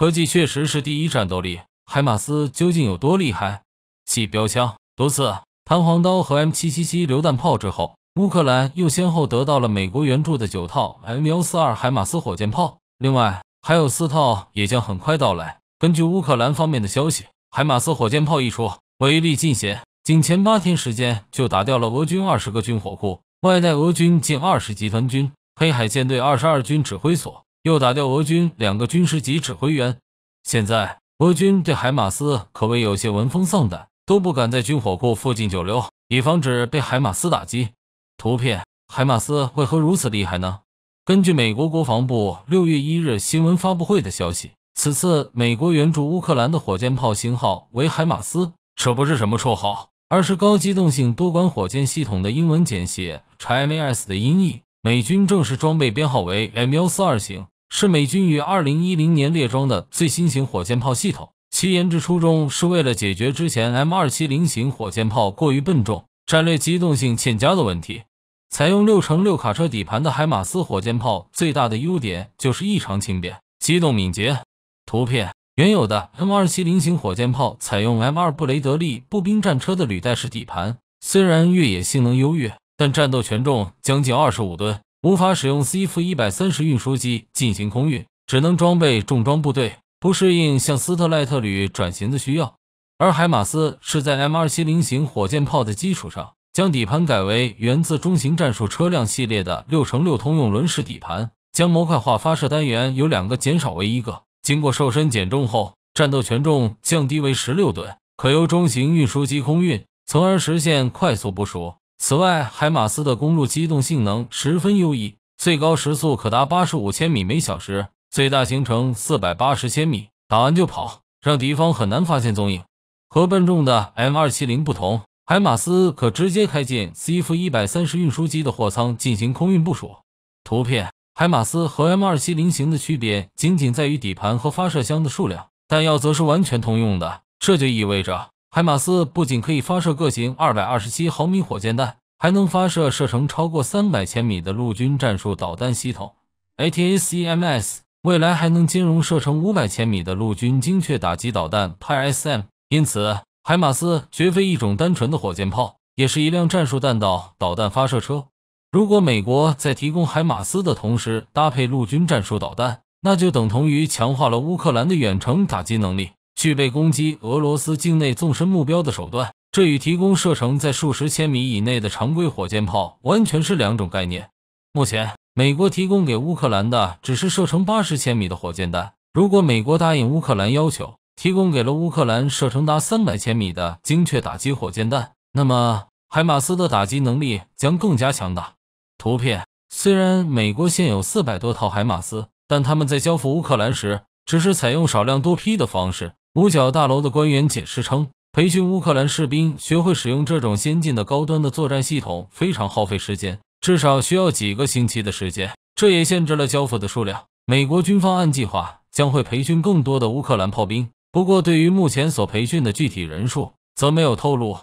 科技确实是第一战斗力。海马斯究竟有多厉害？继标枪、毒刺、弹簧刀和 M777 榴弹炮之后，乌克兰又先后得到了美国援助的九套 M142 海马斯火箭炮，另外还有四套也将很快到来。根据乌克兰方面的消息，海马斯火箭炮一出，威力尽显，仅前八天时间就打掉了俄军二十个军火库，外带俄军近二十集团军、黑海舰队二十二军指挥所。又打掉俄军两个军师级指挥员，现在俄军对海马斯可谓有些闻风丧胆，都不敢在军火库附近久留，以防止被海马斯打击。图片：海马斯为何如此厉害呢？根据美国国防部六月一日新闻发布会的消息，此次美国援助乌克兰的火箭炮型号为海马斯，这不是什么绰号，而是高机动性多管火箭系统的英文简写 h m a s 的音译。美军正式装备编号为 M142 型，是美军于2010年列装的最新型火箭炮系统。其研制初衷是为了解决之前 M270 型火箭炮过于笨重、战略机动性欠佳的问题。采用六乘六卡车底盘的海马斯火箭炮最大的优点就是异常轻便、机动敏捷。图片原有的 M270 型火箭炮采用 M2 布雷德利步兵战车的履带式底盘，虽然越野性能优越。但战斗权重将近二十五吨，无法使用 C-130 运输机进行空运，只能装备重装部队，不适应向斯特赖特旅转型的需要。而海马斯是在 M270 型火箭炮的基础上，将底盘改为源自中型战术车辆系列的六乘六通用轮式底盘，将模块化发射单元由两个减少为一个，经过瘦身减重后，战斗权重降低为十六吨，可由中型运输机空运，从而实现快速部署。此外，海马斯的公路机动性能十分优异，最高时速可达八十五千米每小时，最大行程四百八十千米，打完就跑，让敌方很难发现踪影。和笨重的 M 二七零不同，海马斯可直接开进 C-130 运输机的货舱进行空运部署。图片：海马斯和 M 二七零型的区别仅仅在于底盘和发射箱的数量，弹药则是完全通用的。这就意味着。海马斯不仅可以发射各型二百二十七毫米火箭弹，还能发射射程超过三百千米的陆军战术导弹系统 （ATACMS），未来还能兼容射程五百千米的陆军精确打击导弹 p s m 因此，海马斯绝非一种单纯的火箭炮，也是一辆战术弹道导弹发射车。如果美国在提供海马斯的同时搭配陆军战术导弹，那就等同于强化了乌克兰的远程打击能力。具备攻击俄罗斯境内纵深目标的手段，这与提供射程在数十千米以内的常规火箭炮完全是两种概念。目前，美国提供给乌克兰的只是射程八十千米的火箭弹。如果美国答应乌克兰要求，提供给了乌克兰射程达三百千米的精确打击火箭弹，那么海马斯的打击能力将更加强大。图片虽然美国现有四百多套海马斯，但他们在交付乌克兰时只是采用少量多批的方式。五角大楼的官员解释称，培训乌克兰士兵学会使用这种先进的高端的作战系统非常耗费时间，至少需要几个星期的时间。这也限制了交付的数量。美国军方按计划将会培训更多的乌克兰炮兵，不过对于目前所培训的具体人数则没有透露。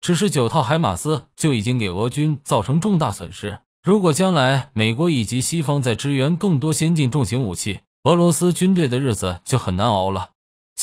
只是九套海马斯就已经给俄军造成重大损失。如果将来美国以及西方在支援更多先进重型武器，俄罗斯军队的日子就很难熬了。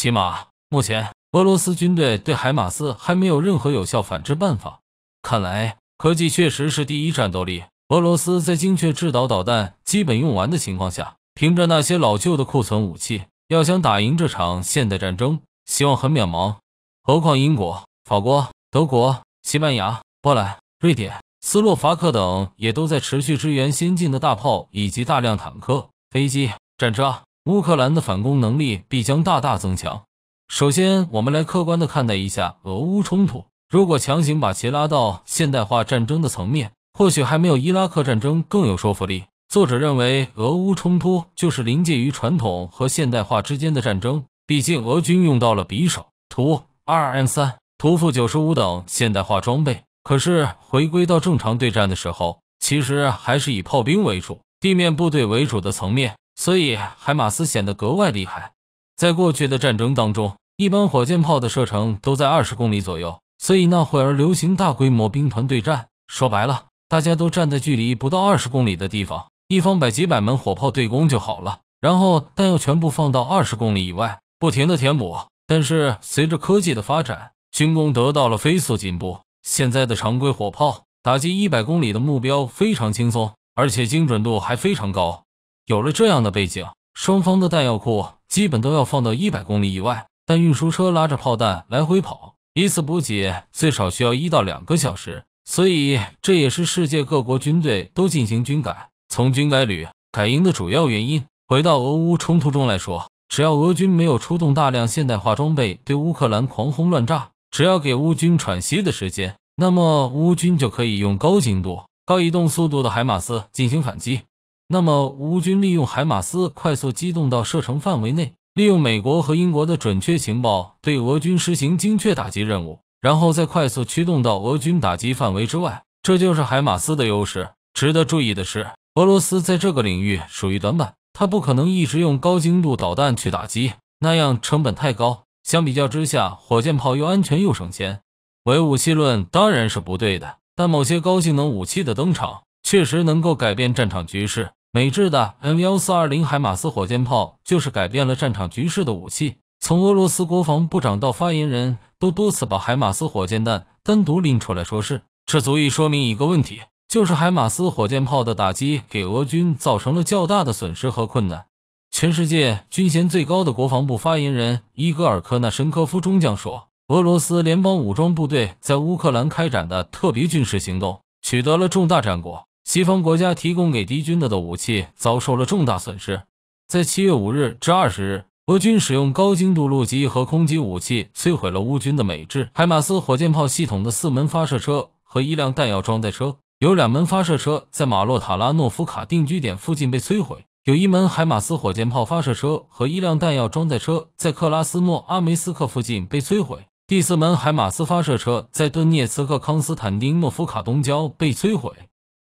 起码目前，俄罗斯军队对海马斯还没有任何有效反制办法。看来，科技确实是第一战斗力。俄罗斯在精确制导导弹基本用完的情况下，凭着那些老旧的库存武器，要想打赢这场现代战争，希望很渺茫。何况，英国、法国、德国、西班牙、波兰、瑞典、斯洛伐克等也都在持续支援先进的大炮以及大量坦克、飞机、战车。乌克兰的反攻能力必将大大增强。首先，我们来客观的看待一下俄乌冲突。如果强行把其拉到现代化战争的层面，或许还没有伊拉克战争更有说服力。作者认为，俄乌冲突就是临界于传统和现代化之间的战争。毕竟，俄军用到了匕首、图二 M 三、图 -95 等现代化装备，可是回归到正常对战的时候，其实还是以炮兵为主、地面部队为主的层面。所以海马斯显得格外厉害。在过去的战争当中，一般火箭炮的射程都在二十公里左右，所以那会儿流行大规模兵团对战。说白了，大家都站在距离不到二十公里的地方，一方摆几百门火炮对攻就好了，然后弹药全部放到二十公里以外，不停的填补。但是随着科技的发展，军工得到了飞速进步，现在的常规火炮打击一百公里的目标非常轻松，而且精准度还非常高。有了这样的背景，双方的弹药库基本都要放到一百公里以外，但运输车拉着炮弹来回跑，一次补给最少需要一到两个小时。所以，这也是世界各国军队都进行军改，从军改旅改营的主要原因。回到俄乌冲突中来说，只要俄军没有出动大量现代化装备对乌克兰狂轰乱炸，只要给乌军喘息的时间，那么乌军就可以用高精度、高移动速度的海马斯进行反击。那么，乌军利用海马斯快速机动到射程范围内，利用美国和英国的准确情报对俄军实行精确打击任务，然后再快速驱动到俄军打击范围之外，这就是海马斯的优势。值得注意的是，俄罗斯在这个领域属于短板，它不可能一直用高精度导弹去打击，那样成本太高。相比较之下，火箭炮又安全又省钱。唯武器论当然是不对的，但某些高性能武器的登场确实能够改变战场局势。美制的 M 幺四二零海马斯火箭炮就是改变了战场局势的武器。从俄罗斯国防部长到发言人，都多次把海马斯火箭弹单独拎出来说事，这足以说明一个问题，就是海马斯火箭炮的打击给俄军造成了较大的损失和困难。全世界军衔最高的国防部发言人伊戈尔科纳申科夫中将说：“俄罗斯联邦武装部队在乌克兰开展的特别军事行动取得了重大战果。”西方国家提供给敌军的的武器遭受了重大损失。在七月五日至二十日，俄军使用高精度陆基和空基武器摧毁了乌军的美制海马斯火箭炮系统的四门发射车和一辆弹药装载车。有两门发射车在马洛塔拉诺夫卡定居点附近被摧毁，有一门海马斯火箭炮发射车和一辆弹药装载车在克拉斯诺阿梅斯克附近被摧毁，第四门海马斯发射车在顿涅茨克康斯坦丁诺夫卡东郊被摧毁。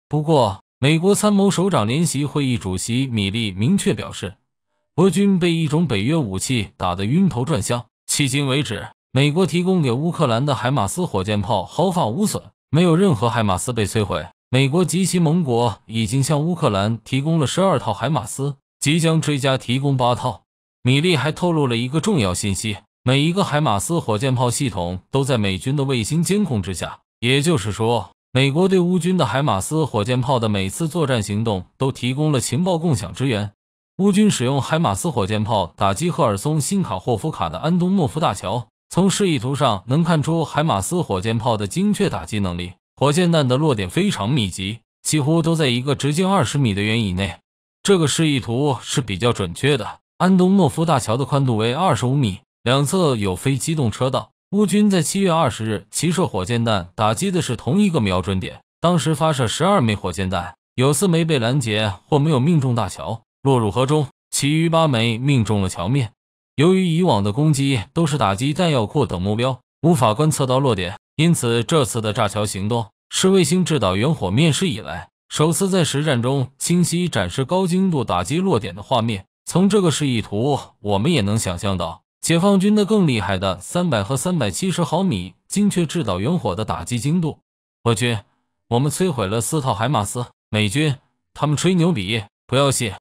不过，美国参谋首长联席会议主席米利明确表示，俄军被一种北约武器打得晕头转向。迄今为止，美国提供给乌克兰的海马斯火箭炮毫发无损，没有任何海马斯被摧毁。美国及其盟国已经向乌克兰提供了十二套海马斯，即将追加提供八套。米利还透露了一个重要信息：每一个海马斯火箭炮系统都在美军的卫星监控之下，也就是说。美国对乌军的海马斯火箭炮的每次作战行动都提供了情报共享支援。乌军使用海马斯火箭炮打击赫尔松新卡霍夫卡的安东诺夫大桥。从示意图上能看出海马斯火箭炮的精确打击能力，火箭弹的落点非常密集，几乎都在一个直径二十米的圆以内。这个示意图是比较准确的。安东诺夫大桥的宽度为二十五米，两侧有非机动车道。乌军在七月二十日齐射火箭弹，打击的是同一个瞄准点。当时发射十二枚火箭弹，有四枚被拦截或没有命中大桥，落入河中；其余八枚命中了桥面。由于以往的攻击都是打击弹药库等目标，无法观测到落点，因此这次的炸桥行动是卫星制导远火面世以来首次在实战中清晰展示高精度打击落点的画面。从这个示意图，我们也能想象到。解放军的更厉害的三百和三百七十毫米精确制导远火的打击精度。我军我们摧毁了四套海马斯。美军他们吹牛逼，不要信。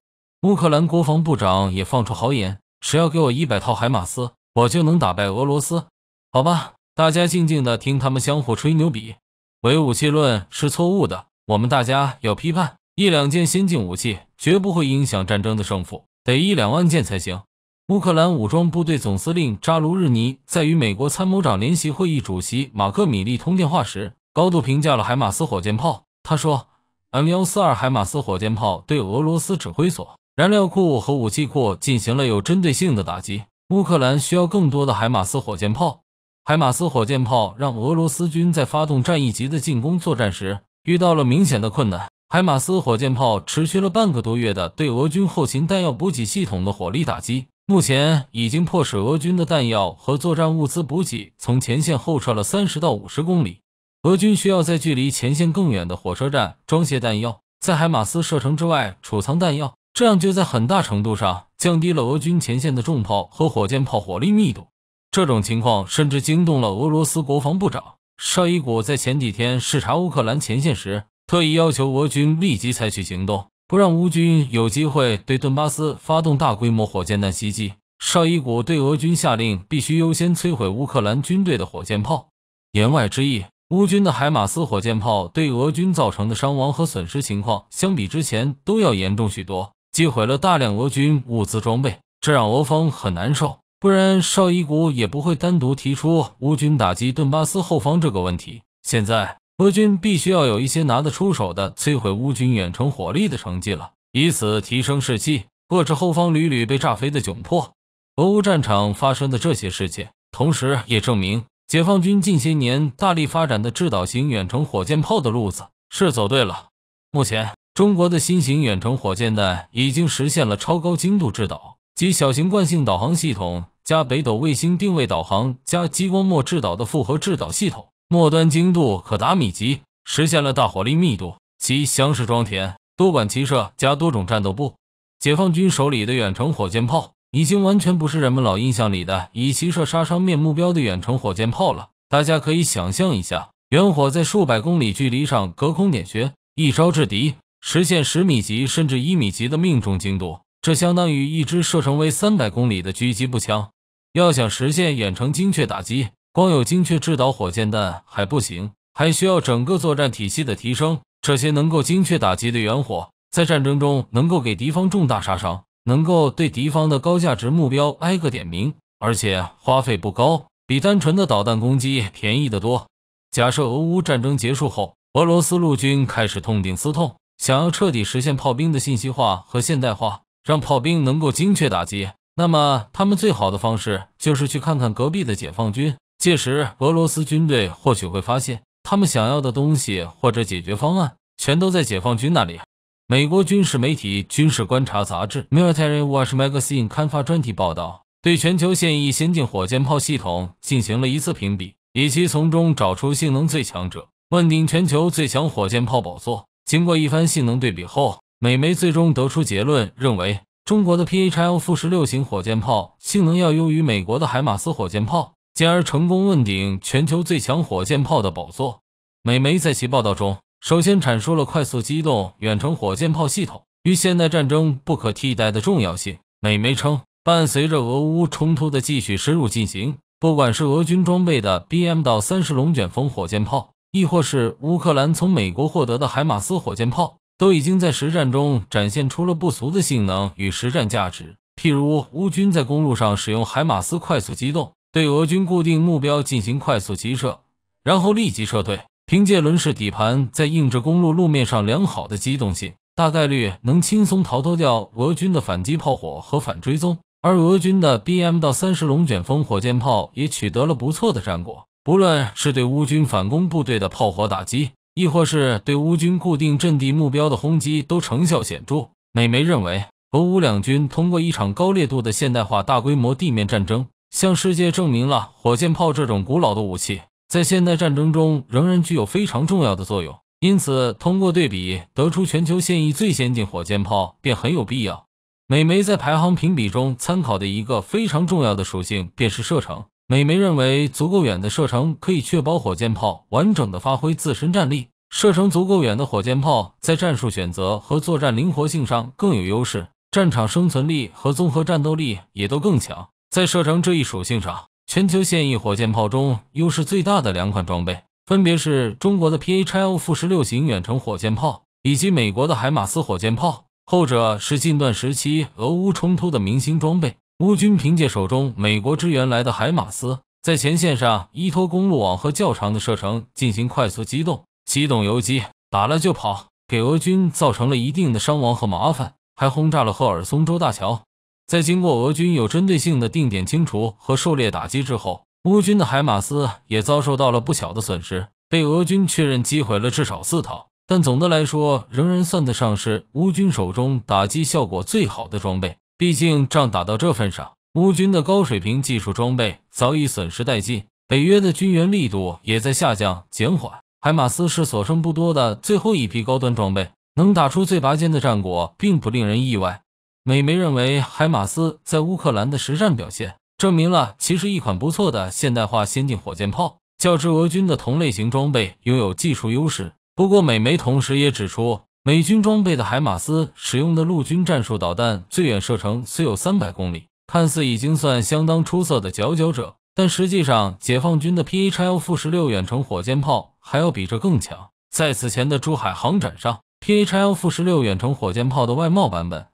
乌克兰国防部长也放出豪言，只要给我一百套海马斯，我就能打败俄罗斯。好吧，大家静静的听他们相互吹牛逼。唯武器论是错误的，我们大家要批判。一两件先进武器绝不会影响战争的胜负，得一两万件才行。乌克兰武装部队总司令扎卢日尼在与美国参谋长联席会议主席马克·米利通电话时，高度评价了海马斯火箭炮。他说：“M142 海马斯火箭炮对俄罗斯指挥所、燃料库和武器库进行了有针对性的打击。乌克兰需要更多的海马斯火箭炮。海马斯火箭炮让俄罗斯军在发动战役级的进攻作战时遇到了明显的困难。海马斯火箭炮持续了半个多月的对俄军后勤弹药补给系统的火力打击。”目前已经迫使俄军的弹药和作战物资补给从前线后撤了三十到五十公里，俄军需要在距离前线更远的火车站装卸弹药，在海马斯射程之外储藏弹药，这样就在很大程度上降低了俄军前线的重炮和火箭炮火力密度。这种情况甚至惊动了俄罗斯国防部长绍伊古，在前几天视察乌克兰前线时，特意要求俄军立即采取行动。不让乌军有机会对顿巴斯发动大规模火箭弹袭击，绍伊古对俄军下令必须优先摧毁乌克兰军队的火箭炮。言外之意，乌军的海马斯火箭炮对俄军造成的伤亡和损失情况，相比之前都要严重许多，击毁了大量俄军物资装备，这让俄方很难受。不然，绍伊古也不会单独提出乌军打击顿巴斯后方这个问题。现在。俄军必须要有一些拿得出手的摧毁乌军远程火力的成绩了，以此提升士气，遏制后方屡屡被炸飞的窘迫。俄乌战场发生的这些事件，同时也证明解放军近些年大力发展的制导型远程火箭炮的路子是走对了。目前，中国的新型远程火箭弹已经实现了超高精度制导及小型惯性导航系统加北斗卫星定位导航加激光末制导的复合制导系统。末端精度可达米级，实现了大火力密度。其箱式装填、多管齐射加多种战斗部，解放军手里的远程火箭炮已经完全不是人们老印象里的以齐射杀伤面目标的远程火箭炮了。大家可以想象一下，远火在数百公里距离上隔空点穴，一招制敌，实现十米级甚至一米级的命中精度，这相当于一支射程为三百公里的狙击步枪。要想实现远程精确打击。光有精确制导火箭弹还不行，还需要整个作战体系的提升。这些能够精确打击的远火，在战争中能够给敌方重大杀伤，能够对敌方的高价值目标挨个点名，而且花费不高，比单纯的导弹攻击便宜得多。假设俄乌战争结束后，俄罗斯陆军开始痛定思痛，想要彻底实现炮兵的信息化和现代化，让炮兵能够精确打击，那么他们最好的方式就是去看看隔壁的解放军。届时，俄罗斯军队或许会发现，他们想要的东西或者解决方案全都在解放军那里。美国军事媒体《军事观察》杂志 （Military Watch Magazine） 刊发专题报道，对全球现役先进火箭炮系统进行了一次评比，以及从中找出性能最强者，问鼎全球最强火箭炮宝座。经过一番性能对比后，美媒最终得出结论，认为中国的 PHL 负十六型火箭炮性能要优于美国的海马斯火箭炮。进而成功问鼎全球最强火箭炮的宝座。美媒在其报道中首先阐述了快速机动远程火箭炮系统与现代战争不可替代的重要性。美媒称，伴随着俄乌冲突的继续深入进行，不管是俄军装备的 BM-30 到龙卷风火箭炮，亦或是乌克兰从美国获得的海马斯火箭炮，都已经在实战中展现出了不俗的性能与实战价值。譬如，乌军在公路上使用海马斯快速机动。对俄军固定目标进行快速急射，然后立即撤退。凭借轮式底盘在硬质公路路面上良好的机动性，大概率能轻松逃脱掉俄军的反击炮火和反追踪。而俄军的 BM- 到三十龙卷风火箭炮也取得了不错的战果，不论是对乌军反攻部队的炮火打击，亦或是对乌军固定阵地目标的轰击，都成效显著。美媒认为，俄乌两军通过一场高烈度的现代化大规模地面战争。向世界证明了火箭炮这种古老的武器在现代战争中仍然具有非常重要的作用。因此，通过对比得出全球现役最先进火箭炮便很有必要。美媒在排行评比中参考的一个非常重要的属性便是射程。美媒认为，足够远的射程可以确保火箭炮完整的发挥自身战力。射程足够远的火箭炮在战术选择和作战灵活性上更有优势，战场生存力和综合战斗力也都更强。在射程这一属性上，全球现役火箭炮中优势最大的两款装备，分别是中国的 P H L 负十六型远程火箭炮以及美国的海马斯火箭炮。后者是近段时期俄乌冲突的明星装备。乌军凭借手中美国支援来的海马斯，在前线上依托公路网和较长的射程进行快速机动、机动游击，打了就跑，给俄军造成了一定的伤亡和麻烦，还轰炸了赫尔松州大桥。在经过俄军有针对性的定点清除和狩猎打击之后，乌军的海马斯也遭受到了不小的损失，被俄军确认击毁了至少四套。但总的来说，仍然算得上是乌军手中打击效果最好的装备。毕竟仗打到这份上，乌军的高水平技术装备早已损失殆尽，北约的军援力度也在下降减缓。海马斯是所剩不多的最后一批高端装备，能打出最拔尖的战果，并不令人意外。美媒认为，海马斯在乌克兰的实战表现证明了其实一款不错的现代化先进火箭炮，较之俄军的同类型装备拥有技术优势。不过，美媒同时也指出，美军装备的海马斯使用的陆军战术导弹最远射程虽有三百公里，看似已经算相当出色的佼佼者，但实际上，解放军的 PHL 负十六远程火箭炮还要比这更强。在此前的珠海航展上，PHL 负十六远程火箭炮的外贸版本。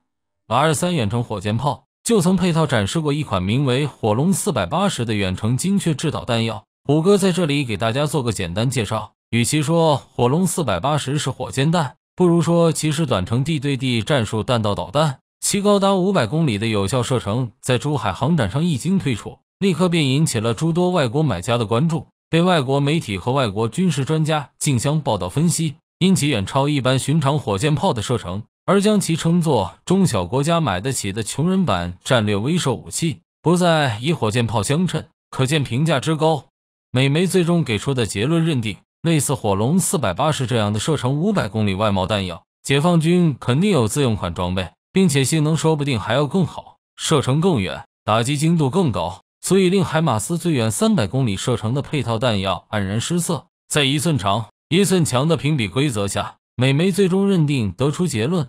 R 三远程火箭炮就曾配套展示过一款名为“火龙四百八十”的远程精确制导弹药，虎哥在这里给大家做个简单介绍。与其说“火龙四百八十”是火箭弹，不如说其实短程地对地战术弹道导弹。其高达五百公里的有效射程，在珠海航展上一经推出，立刻便引起了诸多外国买家的关注，被外国媒体和外国军事专家竞相报道分析，因其远超一般寻常火箭炮的射程。而将其称作中小国家买得起的穷人版战略威慑武器，不再以火箭炮相称，可见评价之高。美媒最终给出的结论认定，类似火龙四百八十这样的射程五百公里外贸弹药，解放军肯定有自用款装备，并且性能说不定还要更好，射程更远，打击精度更高，所以令海马斯最远三百公里射程的配套弹药黯然失色。在一寸长一寸强的评比规则下，美媒最终认定，得出结论。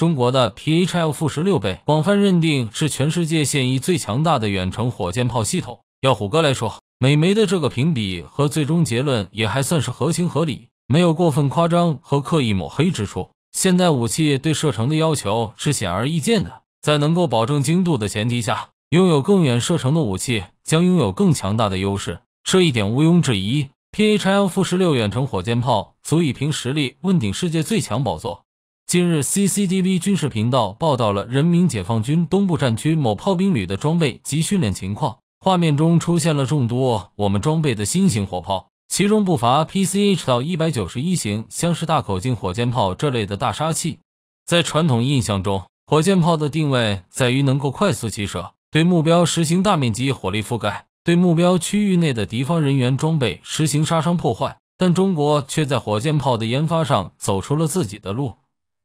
中国的 PHL 负十六倍广泛认定是全世界现役最强大的远程火箭炮系统。要虎哥来说，美媒的这个评比和最终结论也还算是合情合理，没有过分夸张和刻意抹黑之处。现代武器对射程的要求是显而易见的，在能够保证精度的前提下，拥有更远射程的武器将拥有更强大的优势，这一点毋庸置疑。PHL 负十六远程火箭炮足以凭实力问鼎世界最强宝座。近日，CCTV 军事频道报道了人民解放军东部战区某炮兵旅的装备及训练情况。画面中出现了众多我们装备的新型火炮，其中不乏 PCH-191 到型相似大口径火箭炮这类的大杀器。在传统印象中，火箭炮的定位在于能够快速起射，对目标实行大面积火力覆盖，对目标区域内的敌方人员装备实行杀伤破坏。但中国却在火箭炮的研发上走出了自己的路。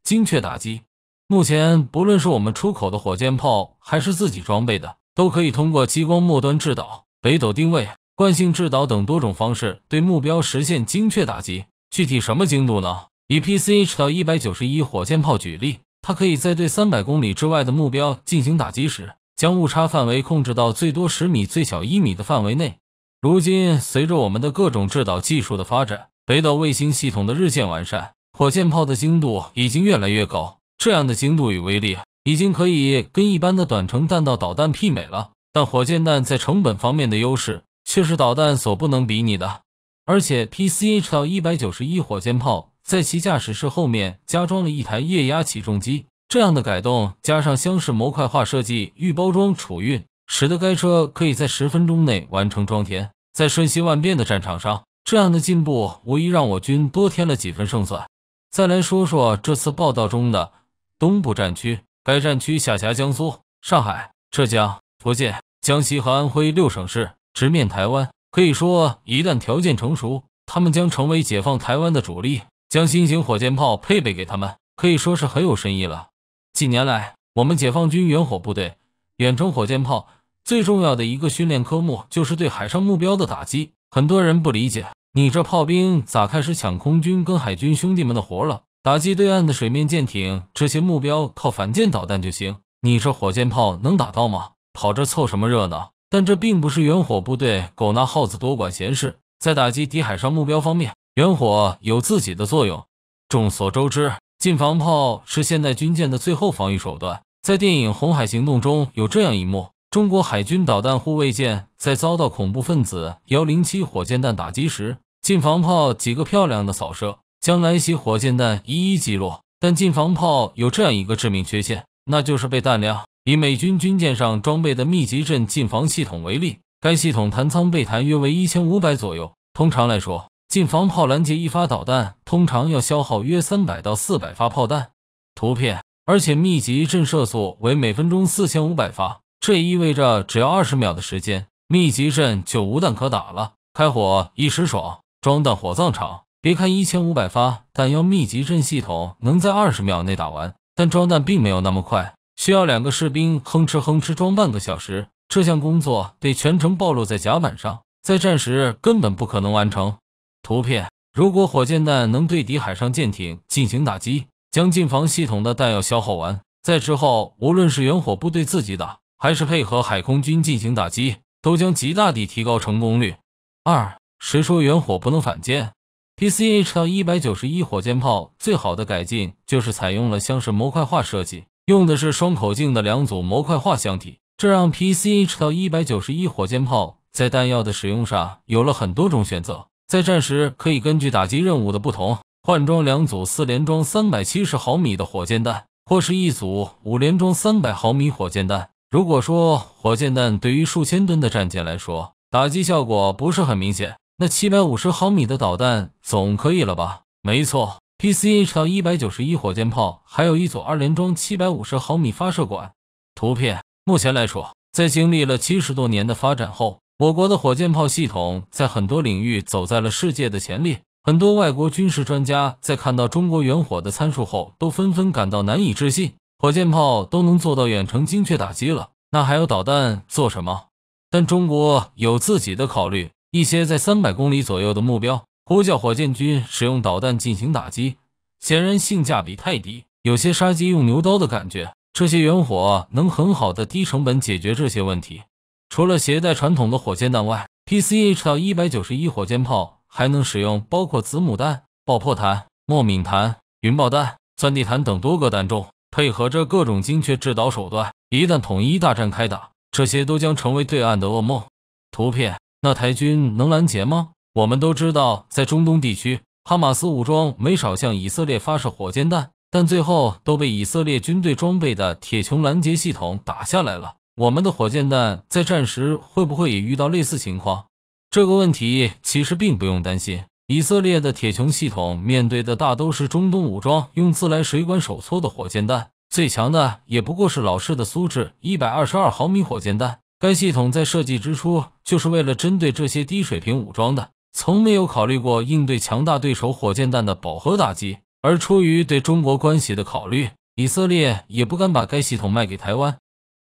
精确打击。目前，不论是我们出口的火箭炮，还是自己装备的，都可以通过激光末端制导、北斗定位、惯性制导等多种方式对目标实现精确打击。具体什么精度呢？以 PCH 到一百九十一火箭炮举例，它可以在对三百公里之外的目标进行打击时，将误差范围控制到最多十米、最小一米的范围内。如今，随着我们的各种制导技术的发展，北斗卫星系统的日渐完善。火箭炮的精度已经越来越高，这样的精度与威力已经可以跟一般的短程弹道导弹媲美了。但火箭弹在成本方面的优势却是导弹所不能比拟的。而且 PCH-191 火箭炮在其驾驶室后面加装了一台液压起重机，这样的改动加上箱式模块化设计、预包装储运，使得该车可以在十分钟内完成装填。在瞬息万变的战场上，这样的进步无疑让我军多添了几分胜算。再来说说这次报道中的东部战区，该战区下辖江苏、上海、浙江、福建、江西和安徽六省市，直面台湾。可以说，一旦条件成熟，他们将成为解放台湾的主力。将新型火箭炮配备给他们，可以说是很有深意了。近年来，我们解放军远火部队远程火箭炮最重要的一个训练科目就是对海上目标的打击，很多人不理解。你这炮兵咋开始抢空军跟海军兄弟们的活了？打击对岸的水面舰艇，这些目标靠反舰导弹就行。你这火箭炮能打到吗？跑这凑什么热闹？但这并不是远火部队狗拿耗子多管闲事。在打击敌海上目标方面，远火有自己的作用。众所周知，近防炮是现代军舰的最后防御手段。在电影《红海行动》中有这样一幕：中国海军导弹护卫舰在遭到恐怖分子幺零七火箭弹打击时。近防炮几个漂亮的扫射，将来袭火箭弹一一击落。但近防炮有这样一个致命缺陷，那就是被弹量。以美军军舰上装备的密集阵近防系统为例，该系统弹仓备弹约为一千五百左右。通常来说，近防炮拦截一发导弹，通常要消耗约三百到四百发炮弹。图片，而且密集阵射速为每分钟四千五百发，这意味着只要二十秒的时间，密集阵就无弹可打了。开火一时爽。装弹火葬场，别看一千五百发弹药密集阵系统能在二十秒内打完，但装弹并没有那么快，需要两个士兵哼哧哼哧装半个小时。这项工作得全程暴露在甲板上，在战时根本不可能完成。图片：如果火箭弹能对敌海上舰艇进行打击，将近防系统的弹药消耗完，在之后无论是远火部队自己打，还是配合海空军进行打击，都将极大地提高成功率。二。谁说远火不能反舰？PCH-191 火箭炮最好的改进就是采用了像是模块化设计，用的是双口径的两组模块化箱体，这让 PCH-191 火箭炮在弹药的使用上有了很多种选择。在战时可以根据打击任务的不同，换装两组四连装三百七十毫米的火箭弹，或是一组五连装三百毫米火箭弹。如果说火箭弹对于数千吨的战舰来说，打击效果不是很明显。那七百五十毫米的导弹总可以了吧？没错，PCH 到一百九十一火箭炮还有一组二连装七百五十毫米发射管。图片目前来说，在经历了七十多年的发展后，我国的火箭炮系统在很多领域走在了世界的前列。很多外国军事专家在看到中国远火的参数后，都纷纷感到难以置信：火箭炮都能做到远程精确打击了，那还有导弹做什么？但中国有自己的考虑。一些在三百公里左右的目标，呼叫火箭军使用导弹进行打击，显然性价比太低，有些杀鸡用牛刀的感觉。这些远火能很好的低成本解决这些问题。除了携带传统的火箭弹外，PCH-191 火箭炮还能使用包括子母弹、爆破弹、末敏弹、云爆弹、钻地弹等多个弹种，配合着各种精确制导手段，一旦统一大战开打，这些都将成为对岸的噩梦。图片。那台军能拦截吗？我们都知道，在中东地区，哈马斯武装没少向以色列发射火箭弹，但最后都被以色列军队装备的铁穹拦截系统打下来了。我们的火箭弹在战时会不会也遇到类似情况？这个问题其实并不用担心。以色列的铁穹系统面对的大都是中东武装用自来水管手搓的火箭弹，最强的也不过是老式的苏制一百二十二毫米火箭弹。该系统在设计之初就是为了针对这些低水平武装的，从没有考虑过应对强大对手火箭弹的饱和打击。而出于对中国关系的考虑，以色列也不敢把该系统卖给台湾。